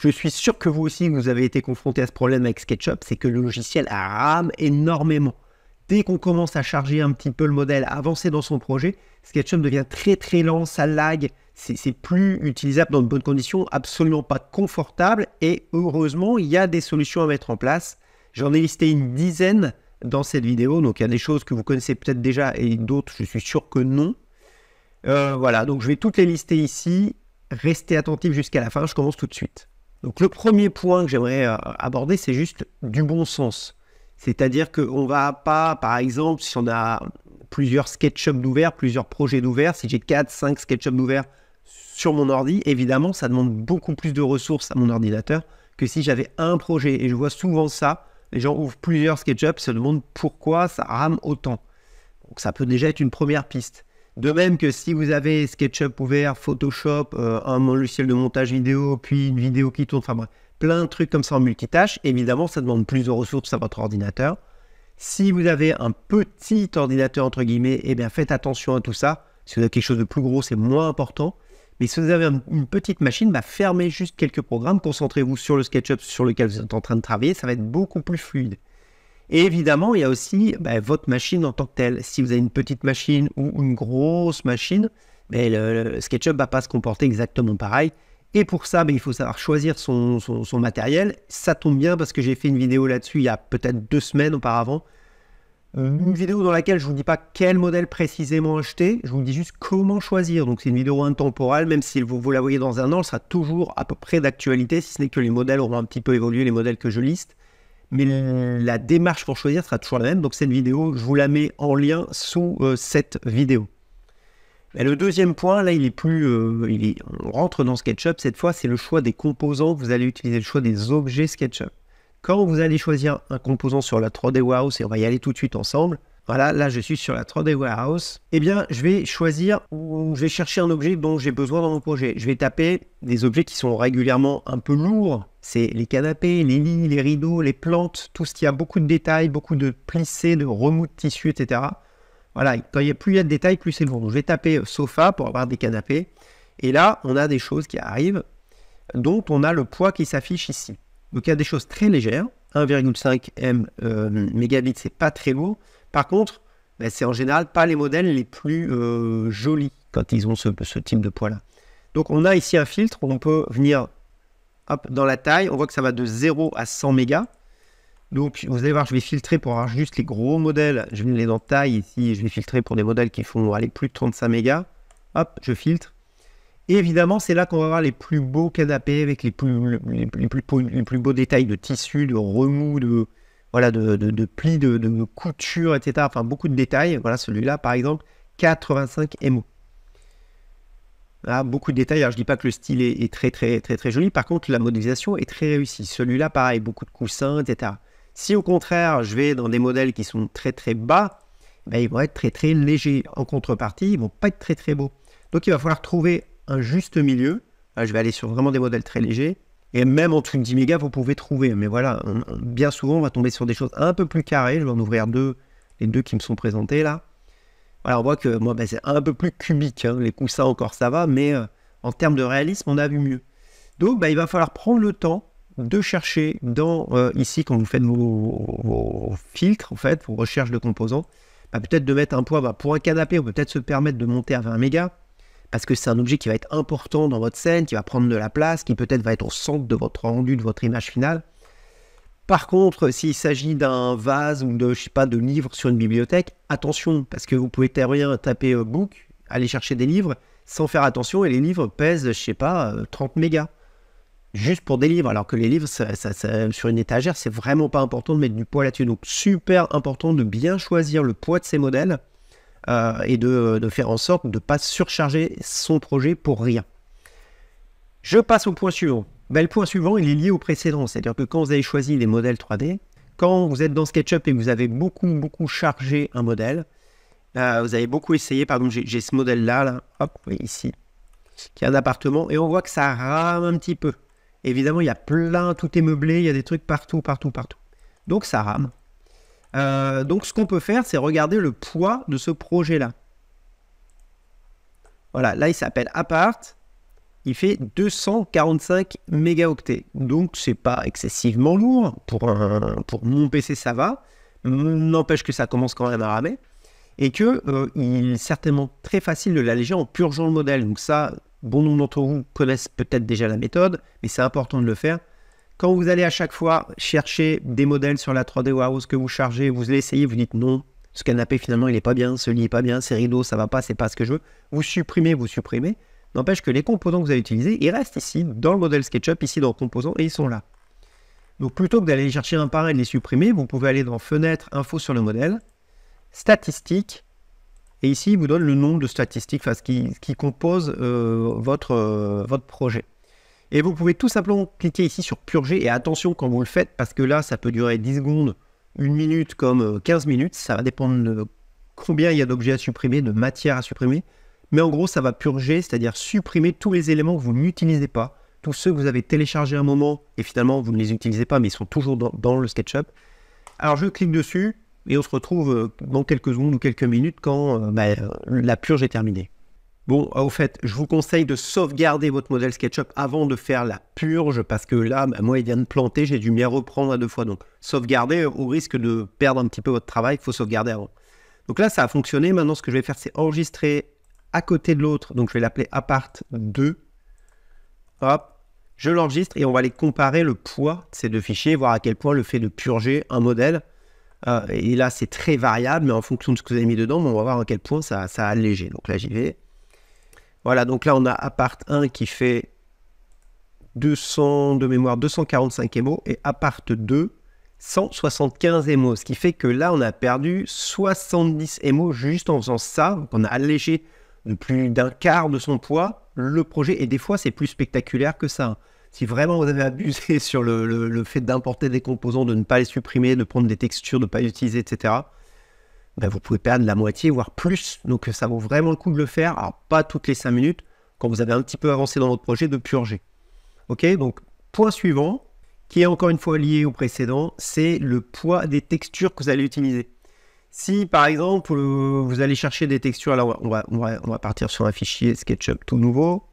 Je suis sûr que vous aussi, vous avez été confronté à ce problème avec SketchUp, c'est que le logiciel rame énormément. Dès qu'on commence à charger un petit peu le modèle, à avancer dans son projet, SketchUp devient très très lent, ça lag, c'est plus utilisable dans de bonnes conditions, absolument pas confortable, et heureusement, il y a des solutions à mettre en place. J'en ai listé une dizaine dans cette vidéo, donc il y a des choses que vous connaissez peut-être déjà et d'autres, je suis sûr que non. Euh, voilà, donc je vais toutes les lister ici. Restez attentifs jusqu'à la fin, je commence tout de suite. Donc le premier point que j'aimerais euh, aborder, c'est juste du bon sens. C'est-à-dire qu'on ne va pas, par exemple, si on a plusieurs SketchUp d'ouvert, plusieurs projets d'ouvert, si j'ai 4, 5 SketchUp d'ouverts sur mon ordi, évidemment, ça demande beaucoup plus de ressources à mon ordinateur que si j'avais un projet. Et je vois souvent ça, les gens ouvrent plusieurs SketchUp, se demandent pourquoi ça rame autant. Donc ça peut déjà être une première piste. De même que si vous avez SketchUp ouvert, Photoshop, euh, un logiciel de montage vidéo, puis une vidéo qui tourne, enfin bref, plein de trucs comme ça en multitâche, évidemment, ça demande plus de ressources à votre ordinateur. Si vous avez un petit ordinateur, entre guillemets, eh bien faites attention à tout ça. Si vous avez quelque chose de plus gros, c'est moins important. Mais si vous avez une petite machine, bah fermez juste quelques programmes, concentrez-vous sur le SketchUp sur lequel vous êtes en train de travailler, ça va être beaucoup plus fluide. Et évidemment, il y a aussi bah, votre machine en tant que telle. Si vous avez une petite machine ou une grosse machine, le, SketchUp ne va pas se comporter exactement pareil. Et pour ça, bah, il faut savoir choisir son, matériel. Ça tombe bien parce que j'ai fait une vidéo là-dessus il y a peut-être deux semaines auparavant. Euh, une vidéo dans laquelle je ne vous dis pas quel modèle précisément acheter, je vous dis juste comment choisir. Donc c'est une vidéo intemporelle, même si vous, vous la voyez dans un an, elle sera toujours à peu près d'actualité, si ce n'est que les modèles auront un petit peu évolué, les modèles que je liste mais la démarche pour choisir sera toujours la même. Donc cette vidéo, je vous la mets en lien sous euh, cette vidéo. le deuxième point, là, il est plus, euh, on rentre dans SketchUp cette fois, c'est le choix des composants. Vous allez utiliser le choix des objets SketchUp. Quand vous allez choisir un composant sur la 3D Warehouse, et on va y aller tout de suite ensemble, voilà, là je suis sur la 3D Warehouse, eh bien je vais choisir ou je vais chercher un objet dont j'ai besoin dans mon projet. Je vais taper des objets qui sont régulièrement un peu lourds. C'est les canapés, les lits, les rideaux, les plantes, tout ce qui a beaucoup de détails, beaucoup de plissés, de remous de tissu, etc. Voilà, il y a plus il y a de détails, plus c'est lourd. Donc, je vais taper euh, sofa pour avoir des canapés. Et là, on a des choses qui arrivent, dont on a le poids qui s'affiche ici. Donc il y a des choses très légères. 1,5 m mégabits, c'est pas très lourd. Par contre, ben, c'est en général pas les modèles les plus euh, jolis quand ils ont ce, type de poids-là. Donc on a ici un filtre, on peut venir dans la taille, on voit que ça va de 0 à 100 mégas. Donc vous allez voir, je vais filtrer pour avoir juste les gros modèles, je vais les dans taille ici, je vais filtrer pour des modèles qui font aller plus de 35 mégas. Hop, je filtre. Et évidemment, c'est là qu'on va voir les plus beaux canapés avec les plus, beaux détails de tissu, de remous, de, voilà, de, plis, de, etc. Enfin, beaucoup de détails. Voilà, celui-là, par exemple, 85 MO. Voilà, beaucoup de détails. Alors, je ne dis pas que le style est, très, très, très, très joli. Par contre, la modélisation est très réussie. Celui-là, pareil, beaucoup de coussins, etc. Si au contraire, je vais dans des modèles qui sont très, très bas, eh ben, ils vont être très, très légers. En contrepartie, ils vont pas être très, très beaux. Donc, il va falloir trouver un juste milieu. je vais aller sur vraiment des modèles très légers et même en dessous de 10 mégas, vous pouvez trouver. Mais voilà, bien souvent, on va tomber sur des choses un peu plus carrées. Je vais en ouvrir deux, les deux qui me sont présentés là. Voilà, on voit que moi, ben, c'est un peu plus cubique. Hein. Les coussins, encore, ça va. Mais euh, en termes de réalisme, on a vu mieux. Donc, ben, il va falloir prendre le temps de chercher dans, euh, ici, quand vous faites vos, filtres, en fait, vos recherches de composants, ben, peut-être de mettre un poids. pour un canapé, on peut peut-être se permettre de monter à 20 mégas parce que c'est un objet qui va être important dans votre scène, qui va prendre de la place, qui peut-être va être au centre de votre rendu, de votre image finale. Par contre, s'il s'agit d'un vase ou de, je sais pas, de livres sur une bibliothèque, attention, parce que vous pouvez rien taper euh, book, aller chercher des livres sans faire attention, et les livres pèsent, je sais pas, 30 euh, mégas. Juste pour des livres, alors que les livres, sur une étagère, c'est vraiment pas important de mettre du poids là-dessus. Donc, super important de bien choisir le poids de ces modèles euh, et euh, de, faire en sorte de ne pas surcharger son projet pour rien. Je passe au point suivant. Ben, le point suivant, il est lié au précédent, c'est-à-dire que quand vous avez choisi les modèles 3D, quand vous êtes dans SketchUp et que vous avez beaucoup, beaucoup chargé un modèle, euh, vous avez beaucoup essayé, par exemple, j'ai ce modèle-là, là, hop, ici, qui est un appartement, et on voit que ça rame un petit peu. Évidemment, il y a plein, tout est meublé, il y a des trucs partout, partout, partout. Donc ça rame. Euh, donc ce qu'on peut faire, c'est regarder le poids de ce projet-là. Voilà, là il s'appelle Apart. Il fait 245 mégaoctets. Donc c'est pas excessivement lourd. Pour, pour mon PC, ça va. N'empêche que ça commence quand même à ramer. Et que euh, il est certainement très facile de l'alléger en purgeant le modèle. Donc ça, bon nombre d'entre vous connaissent peut-être déjà la méthode, mais c'est important de le faire quand vous allez à chaque fois chercher des modèles sur la 3D Warehouse que vous chargez, vous essayez, vous dites non, ce canapé finalement il n'est pas bien, ce lit n'est pas bien, ces rideaux ça va pas, c'est pas ce que je veux. Vous supprimez, vous supprimez. N'empêche que les composants que vous avez utilisés, ils restent ici dans le modèle SketchUp, ici dans composants et ils sont là. Donc plutôt que d'aller chercher un par un et de les supprimer, vous pouvez aller dans fenêtre, info sur le modèle, statistiques, et ici il vous donne le nombre de statistiques, qui, composent euh, votre, euh, votre projet. Et vous pouvez tout simplement cliquer ici sur purger. Et attention quand vous le faites, parce que là, ça peut durer 10 secondes, 1 minute comme 15 euh, minutes. Ça va dépendre de combien il y a d'objets à supprimer, de matières à supprimer. Mais en gros, ça va purger, c'est-à-dire supprimer tous les éléments que vous n'utilisez pas, tous ceux que vous avez téléchargés à un moment et finalement vous ne les utilisez pas, mais ils sont toujours dans, le SketchUp. Alors je clique dessus et on se retrouve euh, dans quelques secondes ou quelques minutes quand euh, bah, la purge est terminée. Bon, euh, au fait, je vous conseille de sauvegarder votre modèle SketchUp avant de faire la purge, parce que là, bah, moi, il vient de planter, j'ai dû m'y reprendre à deux fois. Donc, sauvegarder au risque de perdre un petit peu votre travail, il faut sauvegarder avant. Donc là, ça a fonctionné. Maintenant, ce que je vais faire, c'est enregistrer à côté de l'autre. Donc, je vais l'appeler Apart 2. Hop, je l'enregistre et on va aller comparer le poids de ces deux fichiers, voir à quel point le fait de purger un modèle, euh, et là c'est très variable, mais en fonction de ce que vous avez mis dedans, on va voir à quel point ça, ça a allégé. Donc là j'y vais, voilà, donc là, on a part 1 qui fait 200 de mémoire 245 émo, et appart 2 175 émaux, ce qui fait que là on a perdu 70 émaux juste en faisant ça, donc on a allégé de plus d'un quart de son poids le projet et des fois c'est plus spectaculaire que ça. Si vraiment vous avez abusé sur le fait d'importer des composants, de ne pas les supprimer, de prendre des textures, de ne pas les utiliser, etc., ben, vous pouvez perdre la moitié, voire plus. Donc ça vaut vraiment le coup de le faire. Alors pas toutes les 5 minutes, quand vous avez un petit peu avancé dans votre projet, de purger. Ok, donc point suivant, qui est encore une fois lié au précédent, c'est le poids des textures que vous allez utiliser. Si par exemple euh, vous allez chercher des textures, alors on va partir sur un fichier SketchUp tout nouveau.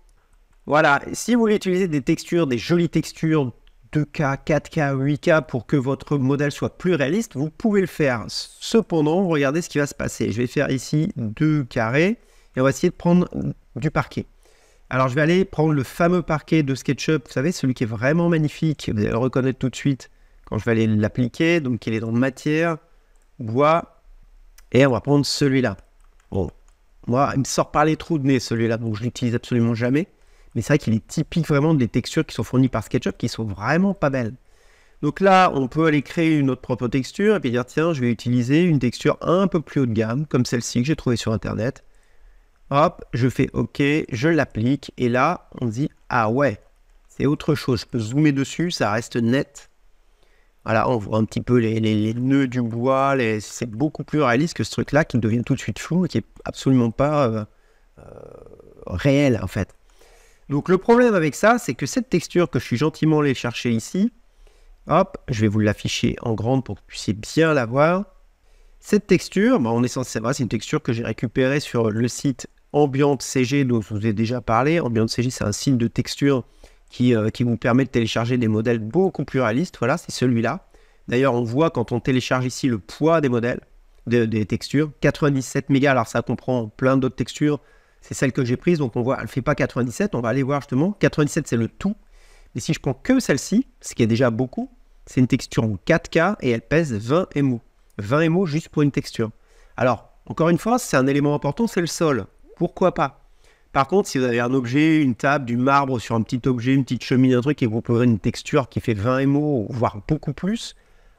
Voilà, si vous voulez utiliser des textures, des jolies textures 2K, 4K, 8K pour que votre modèle soit plus réaliste, vous pouvez le faire. Cependant, regardez ce qui va se passer. Je vais faire ici deux carrés et on va essayer de prendre du parquet. Alors je vais aller prendre le fameux parquet de SketchUp, vous savez, celui qui est vraiment magnifique, vous allez le reconnaître tout de suite quand je vais aller l'appliquer. Donc il est dans matière, bois, et on va prendre celui-là. Bon, moi, il me sort par les trous de nez celui-là, donc je l'utilise absolument jamais. Mais c'est vrai qu'il est typique vraiment des textures qui sont fournies par SketchUp qui sont vraiment pas belles. Donc là, on peut aller créer une autre propre texture et puis dire tiens, je vais utiliser une texture un peu plus haut de gamme, comme celle-ci que j'ai trouvée sur internet. Hop, je fais OK, je l'applique et là, on dit ah ouais, c'est autre chose. Je peux zoomer dessus, ça reste net. Voilà, on voit un petit peu les, nœuds du bois, c'est beaucoup plus réaliste que ce truc-là qui devient tout de suite flou et qui est absolument pas euh, euh, réel en fait. Donc le problème avec ça, c'est que cette texture que je suis gentiment allé chercher ici, hop, je vais vous l'afficher en grande pour que vous puissiez bien la voir. Cette texture, bah, on est censé savoir, c'est une texture que j'ai récupérée sur le site Ambient CG dont je vous ai déjà parlé. Ambient CG, c'est un site de texture euh, qui, vous permet de télécharger des modèles beaucoup plus réalistes. Voilà, c'est celui-là. D'ailleurs, on voit quand on télécharge ici le poids des modèles, des textures, 97 mégas. Alors ça comprend plein d'autres textures, c'est celle que j'ai prise, donc on voit, elle ne fait pas 97, on va aller voir justement, 97 c'est le tout, mais si je prends que celle-ci, ce qui est déjà beaucoup, c'est une texture en 4K et elle pèse 20 MO. 20 MO juste pour une texture. Alors, encore une fois, c'est un élément important, c'est le sol. Pourquoi pas Par contre, si vous avez un objet, une table, du marbre sur un petit objet, une petite cheminée, un truc, et vous avoir une texture qui fait 20 MO, voire beaucoup plus,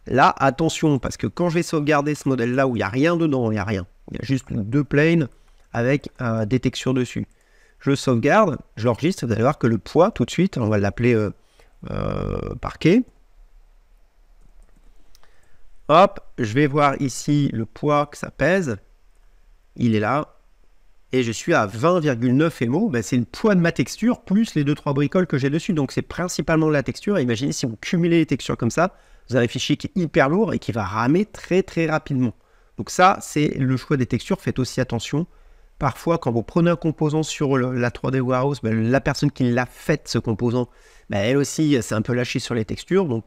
là, attention, parce que quand je vais sauvegarder ce modèle-là où il n'y a rien dedans, il n'y a rien, il y a juste deux planes, avec des textures dessus. Je sauvegarde, je l'enregistre, vous allez voir que le poids, tout de suite, on va l'appeler euh, euh, parquet. Hop, je vais voir ici le poids que ça pèse. Il est là. Et je suis à 20,9 MO. Ben, c'est le poids de ma texture plus les 2-3 bricoles que j'ai dessus. Donc c'est principalement la texture. imaginez si vous cumulait les textures comme ça, vous avez un fichier qui est hyper lourd et qui va ramer très très rapidement. Donc ça, c'est le choix des textures. Faites aussi attention parfois, quand vous prenez un composant sur la 3D Warehouse, ben, la personne qui l'a faite, ce composant, ben, elle aussi, c'est un peu lâchée sur les textures. Donc,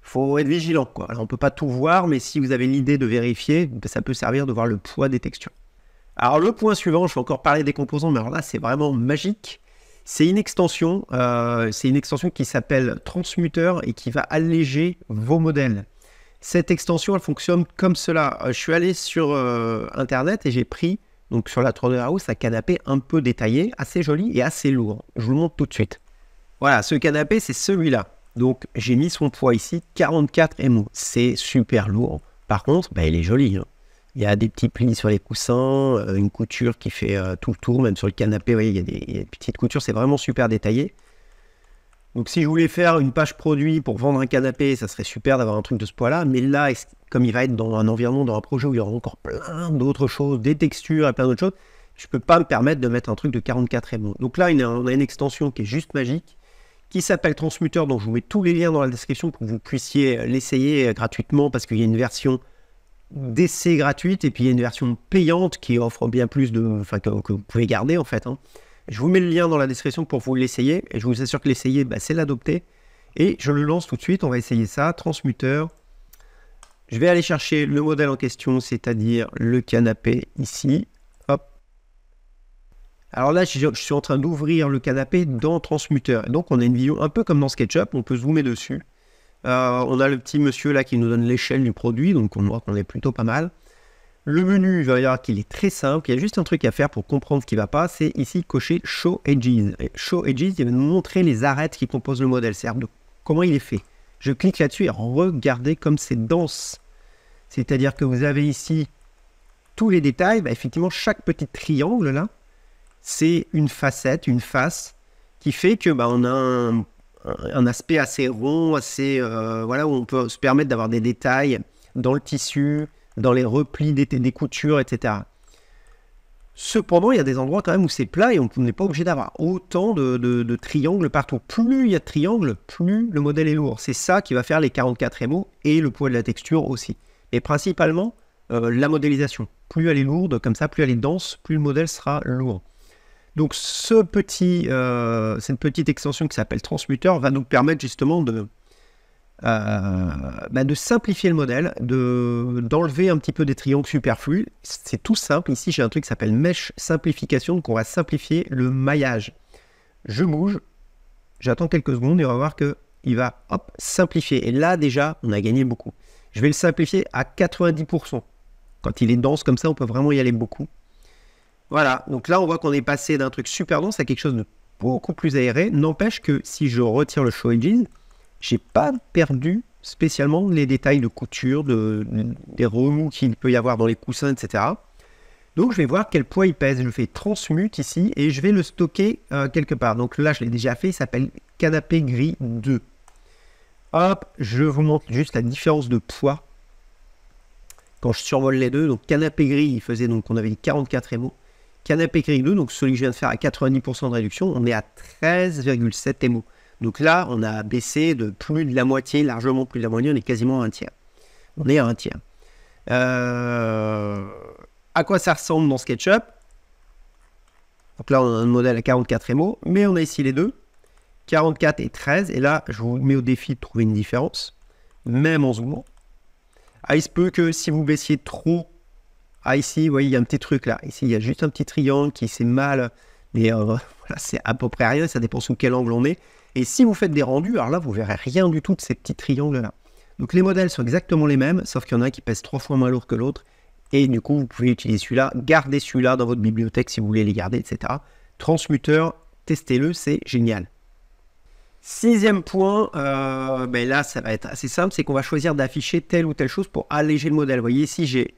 faut être vigilant. on ne peut pas tout voir, mais si vous avez l'idée de vérifier, ben, ça peut servir de voir le poids des textures. Alors, le point suivant, je vais encore parler des composants, mais alors là, c'est vraiment magique. C'est une extension, euh, c'est une extension qui s'appelle Transmuter et qui va alléger vos modèles. Cette extension, elle fonctionne comme cela. Euh, je suis allé sur euh, Internet et j'ai pris donc sur la la House, un canapé un peu détaillé, assez joli et assez lourd. Je vous le montre tout de suite. Voilà, ce canapé, c'est celui-là. Donc j'ai mis son poids ici, 44 MO. C'est super lourd. Par contre, bah, il est joli. Hein. Il y a des petits plis sur les coussins, euh, une couture qui fait euh, tout le tour, même sur le canapé, vous voyez, il y a des petites coutures, c'est vraiment super détaillé. Donc si je voulais faire une page produit pour vendre un canapé, ça serait super d'avoir un truc de ce poids-là. Mais là, comme il va être dans un environnement, dans un projet où il y aura encore plein d'autres choses, des textures et plein d'autres choses, je ne peux pas me permettre de mettre un truc de 44 MO. Donc là, on a une extension qui est juste magique, qui s'appelle Transmuter, dont je vous mets tous les liens dans la description pour que vous puissiez l'essayer euh, gratuitement, parce qu'il y a une version d'essai gratuite, et puis il y a une version payante qui offre bien plus de... Enfin, que, vous pouvez garder en fait. Hein. Je vous mets le lien dans la description pour vous l'essayer. Et je vous assure que l'essayer, bah, c'est l'adopter. Et je le lance tout de suite. On va essayer ça. Transmuteur. Je vais aller chercher le modèle en question, c'est-à-dire le canapé ici. Hop. Alors là, je, suis en train d'ouvrir le canapé dans Transmuteur. donc, on a une vision un peu comme dans SketchUp. On peut zoomer dessus. Euh, on a le petit monsieur là qui nous donne l'échelle du produit. Donc, on voit qu'on est plutôt pas mal. Le menu, il va qu'il est très simple. Il y a juste un truc à faire pour comprendre ce qui ne va pas. C'est ici cocher Show Edges. Et show Edges, il va nous montrer les arêtes qui composent le modèle, c'est-à-dire comment il est fait. Je clique là-dessus et regardez comme c'est dense. C'est-à-dire que vous avez ici tous les détails. Bah, effectivement, chaque petit triangle là, c'est une facette, une face, qui fait que bah, on a un, aspect assez rond, assez euh, voilà où on peut se permettre d'avoir des détails dans le tissu dans les replis des, coutures, etc. Cependant, il y a des endroits quand même où c'est plat et on n'est pas obligé d'avoir autant de, triangles partout. Plus il y a de triangles, plus le modèle est lourd. C'est ça qui va faire les 44 MO et le poids de la texture aussi. Et principalement, euh, la modélisation. Plus elle est lourde, comme ça, plus elle est dense, plus le modèle sera lourd. Donc ce petit, euh, cette petite extension qui s'appelle transmuteur va nous permettre justement de, euh, bah, de simplifier le modèle, de, d'enlever un petit peu des triangles superflus. C'est tout simple. Ici, j'ai un truc qui s'appelle Mesh Simplification, donc on va simplifier le maillage. Je bouge, j'attends quelques secondes et on va voir que il va hop, simplifier. Et là, déjà, on a gagné beaucoup. Je vais le simplifier à 90%. Quand il est dense comme ça, on peut vraiment y aller beaucoup. Voilà, donc là, on voit qu'on est passé d'un truc super dense à quelque chose de beaucoup plus aéré. N'empêche que si je retire le show engine, j'ai pas perdu spécialement les détails de couture, des remous qu'il peut y avoir dans les coussins, etc. Donc je vais voir quel poids il pèse. Je fais transmute ici et je vais le stocker euh, quelque part. Donc là, je l'ai déjà fait, il s'appelle canapé gris 2. Hop, je vous montre juste la différence de poids quand je survole les deux. Donc canapé gris, il faisait donc on avait 44 émo. Canapé gris 2, donc celui que je viens de faire à 90% de réduction, on est à 13,7 émo. Donc là, on a baissé de plus de la moitié, largement plus de la moitié, on est quasiment à un tiers. On est à un tiers. Euh, à quoi ça ressemble dans SketchUp Donc là, on a un modèle à 44 émaux, mais on a ici les deux. 44 et 13, et là, je vous mets au défi de trouver une différence, même en zoomant. Ah, il se peut que si vous baissiez trop, ah ici, vous voyez, il y a un petit truc là. Ici, il y a juste un petit triangle qui s'est mal mais euh, voilà, c'est à peu près rien, ça dépend sous quel angle on est. Et si vous faites des rendus, alors là, vous verrez rien du tout de ces petits triangles-là. Donc les modèles sont exactement les mêmes, sauf qu'il y en a un qui pèse trois fois moins lourd que l'autre. Et du coup, vous pouvez utiliser celui-là, garder celui-là dans votre bibliothèque si vous voulez les garder, etc. Transmuteur, testez-le, c'est génial. Sixième point, euh, ben là ça va être assez simple, c'est qu'on va choisir d'afficher telle ou telle chose pour alléger le modèle. Vous voyez ici j'ai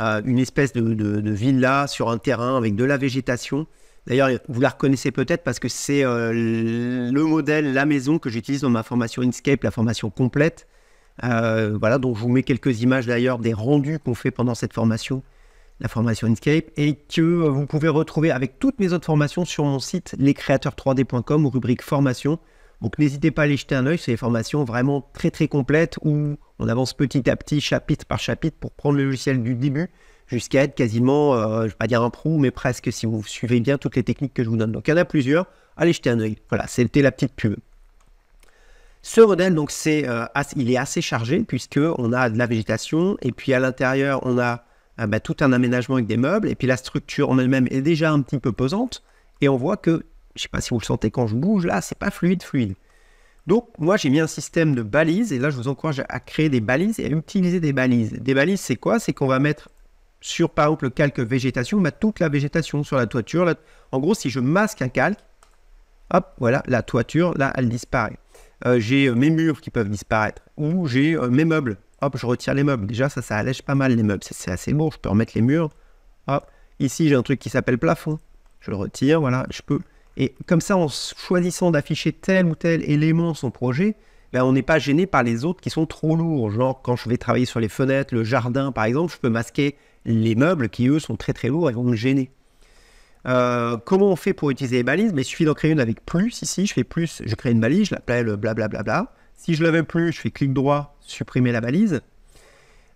euh, une espèce de, villa sur un terrain avec de la végétation. D'ailleurs, vous la reconnaissez peut-être parce que c'est euh, le modèle, la maison que j'utilise dans ma formation Inkscape, la formation complète. Euh, voilà, donc je vous mets quelques images d'ailleurs des rendus qu'on fait pendant cette formation, la formation Inkscape, et que vous pouvez retrouver avec toutes mes autres formations sur mon site lescréateurs3d.com, rubrique formation. Donc n'hésitez pas à aller jeter un œil, c'est des formations vraiment très très complètes où on avance petit à petit, chapitre par chapitre, pour prendre le logiciel du début jusqu'à être quasiment, euh, je ne vais pas dire un prou, mais presque si vous suivez bien toutes les techniques que je vous donne. Donc il y en a plusieurs, allez jeter un œil. Voilà, c'était la petite pub. Ce modèle, donc, c'est, euh, il est assez chargé puisque on a de la végétation et puis à l'intérieur, on a euh, bah, tout un aménagement avec des meubles et puis la structure en elle-même est déjà un petit peu pesante et on voit que, je ne sais pas si vous le sentez quand je bouge là, c'est pas fluide, fluide. Donc, moi, j'ai mis un système de balises et là, je vous encourage à créer des balises et à utiliser des balises. Des balises, c'est quoi C'est qu'on va mettre sur par exemple le calque végétation, mais toute la végétation sur la toiture. en gros, si je masque un calque, hop, voilà, la toiture, là, elle disparaît. Euh, j'ai euh, mes murs qui peuvent disparaître, ou j'ai euh, mes meubles. Hop, je retire les meubles. Déjà, ça, ça allège pas mal les meubles. C'est assez beau. je peux remettre les murs. Hop, ici, j'ai un truc qui s'appelle plafond. Je le retire, voilà, je peux. Et comme ça, en choisissant d'afficher tel ou tel élément son projet, ben, on n'est pas gêné par les autres qui sont trop lourds. Genre, quand je vais travailler sur les fenêtres, le jardin, par exemple, je peux masquer les meubles qui, eux, sont très très lourds et vont me gêner. Euh, comment on fait pour utiliser les balises Mais ben, il suffit d'en créer une avec plus. Ici, je fais plus, je crée une balise, je l'appelle blablabla. Euh, si je ne l'avais plus, je fais clic droit, supprimer la balise.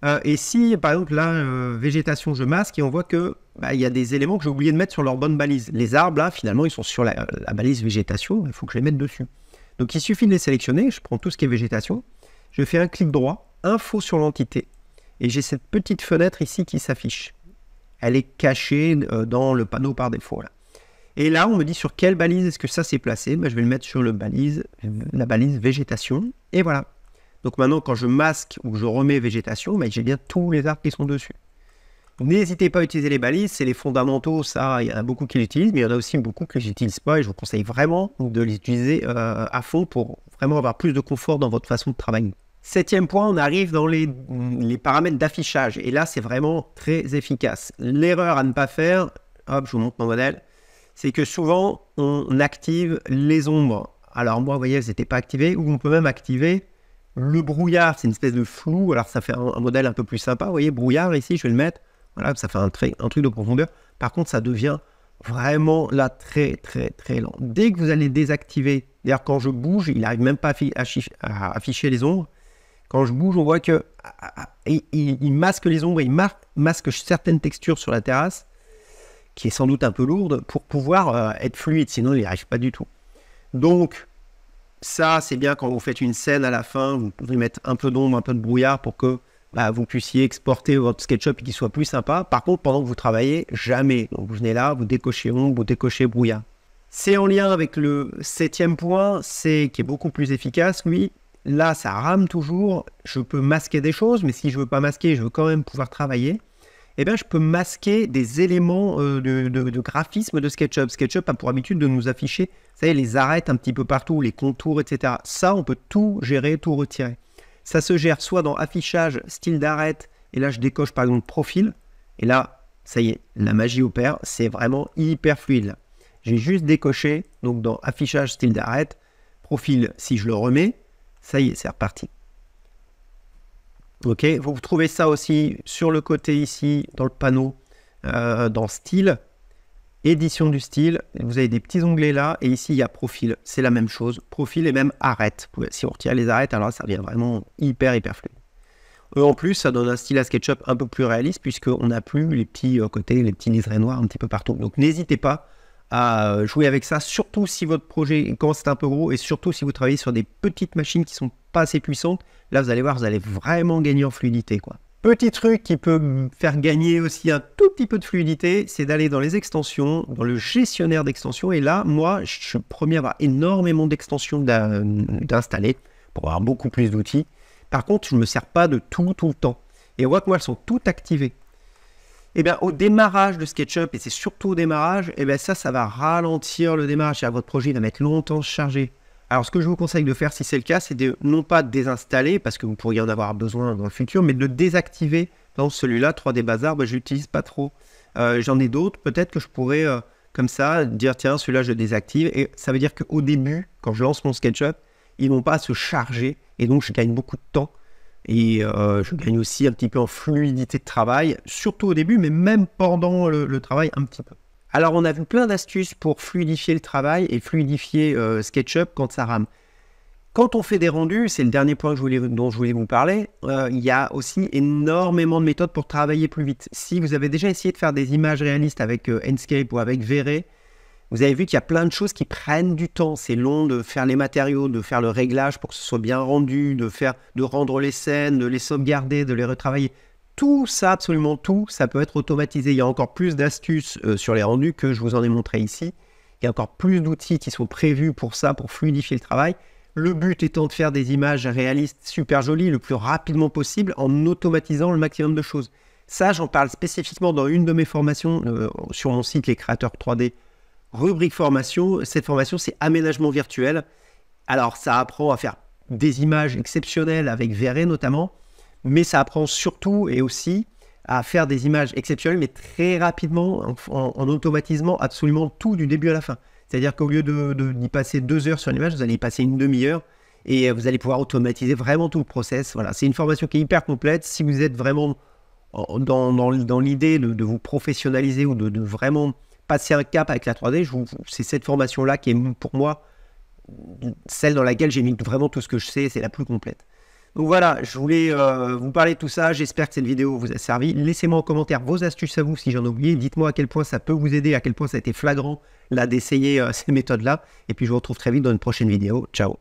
Euh, et si, par exemple, là, végétation, je masque et on voit que ben, il y a des éléments que j'ai oublié de mettre sur leur bonne balise. Les arbres, là, finalement, ils sont sur la balise végétation, il faut que je les mette dessus. Donc il suffit de les sélectionner, je prends tout ce qui est végétation, je fais un clic droit, info sur l'entité, et j'ai cette petite fenêtre ici qui s'affiche. Elle est cachée euh, dans le panneau par défaut. Là. Et là, on me dit sur quelle balise est-ce que ça s'est placé. Ben, je vais le mettre sur le balise, euh, la balise végétation. Et voilà. Donc maintenant, quand je masque ou je remets végétation, ben, j'ai bien tous les arbres qui sont dessus. N'hésitez pas à utiliser les balises, c'est les fondamentaux, ça, il y en a beaucoup qui l'utilisent, mais il y en a aussi beaucoup qui ne l'utilisent pas, et je vous conseille vraiment de les utiliser euh, à fond pour vraiment avoir plus de confort dans votre façon de travailler. Septième point, on arrive dans les, paramètres d'affichage, et là, c'est vraiment très efficace. L'erreur à ne pas faire, hop, je vous montre mon modèle, c'est que souvent, on active les ombres. Alors moi, vous voyez, elles n'étaient pas activées, ou on peut même activer le brouillard, c'est une espèce de flou, alors ça fait un, un modèle un peu plus sympa, vous voyez, brouillard ici, je vais le mettre. Voilà, ça fait un, un truc de profondeur. Par contre, ça devient vraiment là très très très lent. Dès que vous allez désactiver, d'ailleurs quand je bouge, il n'arrive même pas à, afficher les ombres. Quand je bouge, on voit que ah, ah, ah, il, masque les ombres, il masque certaines textures sur la terrasse, qui est sans doute un peu lourde, pour pouvoir euh, être fluide, sinon il n'y arrive pas du tout. Donc ça, c'est bien quand vous faites une scène à la fin, vous pouvez mettre un peu d'ombre, un peu de brouillard pour que bah, vous puissiez exporter votre SketchUp et qu'il soit plus sympa. Par contre, pendant que vous travaillez, jamais. Donc vous venez là, vous décochez ombre, vous décochez brouillard. C'est en lien avec le septième point, c'est qui est beaucoup plus efficace, lui. Là, ça rame toujours. Je peux masquer des choses, mais si je veux pas masquer, je veux quand même pouvoir travailler. Eh bien, je peux masquer des éléments euh, de, de, graphisme de SketchUp. SketchUp a pour habitude de nous afficher, vous savez, les arêtes un petit peu partout, les contours, etc. Ça, on peut tout gérer, tout retirer. Ça se gère soit dans affichage, style d'arrêt, et là je décoche par exemple profil, et là, ça y est, la magie opère, c'est vraiment hyper fluide. J'ai juste décoché, donc dans affichage, style d'arrêt, profil, si je le remets, ça y est, c'est reparti. Ok, vous trouvez ça aussi sur le côté ici, dans le panneau, euh, dans style, édition du style, vous avez des petits onglets là, et ici il y a profil, c'est la même chose, profil et même arrête. Si on retire les arêtes, alors ça devient vraiment hyper hyper fluide. Euh, en plus, ça donne un style à SketchUp un peu plus réaliste, puisqu'on n'a plus les petits euh, côtés, les petits liserés noirs un petit peu partout. Donc n'hésitez pas à euh, jouer avec ça, surtout si votre projet commence à être un peu gros, et surtout si vous travaillez sur des petites machines qui sont pas assez puissantes. Là, vous allez voir, vous allez vraiment gagner en fluidité. quoi. Petit truc qui peut faire gagner aussi un tout petit peu de fluidité, c'est d'aller dans les extensions, dans le gestionnaire d'extensions. Et là, moi, je suis premier à avoir énormément d'extensions d'installer pour avoir beaucoup plus d'outils. Par contre, je ne me sers pas de tout, tout le temps. Et on voit que moi, elles sont toutes activées. Et eh bien, au démarrage de SketchUp, et c'est surtout au démarrage, et eh bien, ça, ça va ralentir le démarrage. Votre projet va mettre longtemps chargé. Alors, ce que je vous conseille de faire, si c'est le cas, c'est de non pas désinstaller, parce que vous pourriez en avoir besoin dans le futur, mais de le désactiver. Dans celui-là, 3D Bazar, je bah, je l'utilise pas trop. Euh, j'en ai d'autres, peut-être que je pourrais, euh, comme ça, dire tiens, celui-là, je désactive. Et ça veut dire qu'au début, quand je lance mon SketchUp, ils vont pas se charger, et donc je gagne beaucoup de temps. Et euh, je gagne aussi un petit peu en fluidité de travail, surtout au début, mais même pendant le travail, un petit peu. Alors, on a vu plein d'astuces pour fluidifier le travail et fluidifier euh, SketchUp quand ça rame. Quand on fait des rendus, c'est le dernier point dont je voulais vous parler, euh, il y a aussi énormément de méthodes pour travailler plus vite. Si vous avez déjà essayé de faire des images réalistes avec euh, Enscape ou avec Vray, vous avez vu qu'il y a plein de choses qui prennent du temps. C'est long de faire les matériaux, de faire le réglage pour que ce soit bien rendu, de, faire, de rendre les scènes, de les sauvegarder, de les retravailler tout ça, absolument tout, ça peut être automatisé. Il y a encore plus d'astuces euh, sur les rendus que je vous en ai montré ici. Il y a encore plus d'outils qui sont prévus pour ça, pour fluidifier le travail. Le but étant de faire des images réalistes super jolies le plus rapidement possible en automatisant le maximum de choses. Ça, j'en parle spécifiquement dans une de mes formations euh, sur mon site Les Créateurs 3D, rubrique formation. Cette formation, c'est aménagement virtuel. Alors, ça apprend à faire des images exceptionnelles avec V-Ray notamment, mais ça apprend surtout et aussi à faire des images exceptionnelles, mais très rapidement, en, automatisant absolument tout du début à la fin. C'est-à-dire qu'au lieu d'y de, passer deux heures sur l'image, vous allez y passer une demi-heure et euh, vous allez pouvoir automatiser vraiment tout le process. Voilà, c'est une formation qui est hyper complète. Si vous êtes vraiment dans, dans, l'idée de, vous professionnaliser ou de, de, vraiment passer un cap avec la 3D, c'est cette formation-là qui est pour moi celle dans laquelle j'ai mis vraiment tout ce que je sais, c'est la plus complète. Donc voilà, je voulais euh, vous parler de tout ça. J'espère que cette vidéo vous a servi. Laissez-moi en commentaire vos astuces à vous si j'en ai oublié. Dites-moi à quel point ça peut vous aider, à quel point ça a été flagrant d'essayer euh, ces méthodes-là. Et puis je vous retrouve très vite dans une prochaine vidéo. Ciao